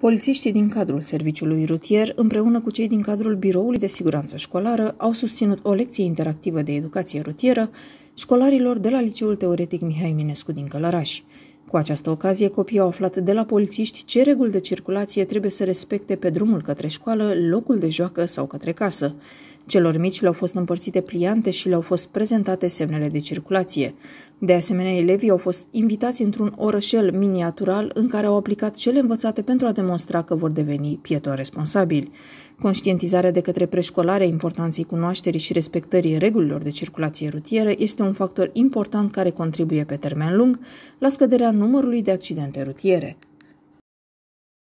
Polițiștii din cadrul serviciului rutier, împreună cu cei din cadrul Biroului de Siguranță Școlară, au susținut o lecție interactivă de educație rutieră școlarilor de la Liceul Teoretic Mihai Minescu din Călăraș. Cu această ocazie, copiii au aflat de la polițiști ce reguli de circulație trebuie să respecte pe drumul către școală, locul de joacă sau către casă. Celor mici le-au fost împărțite pliante și le-au fost prezentate semnele de circulație. De asemenea, elevii au fost invitați într-un orășel miniatural în care au aplicat cele învățate pentru a demonstra că vor deveni pieton responsabili. Conștientizarea de către preșcolare a importanței cunoașterii și respectării regulilor de circulație rutieră este un factor important care contribuie pe termen lung la scăderea numărului de accidente rutiere.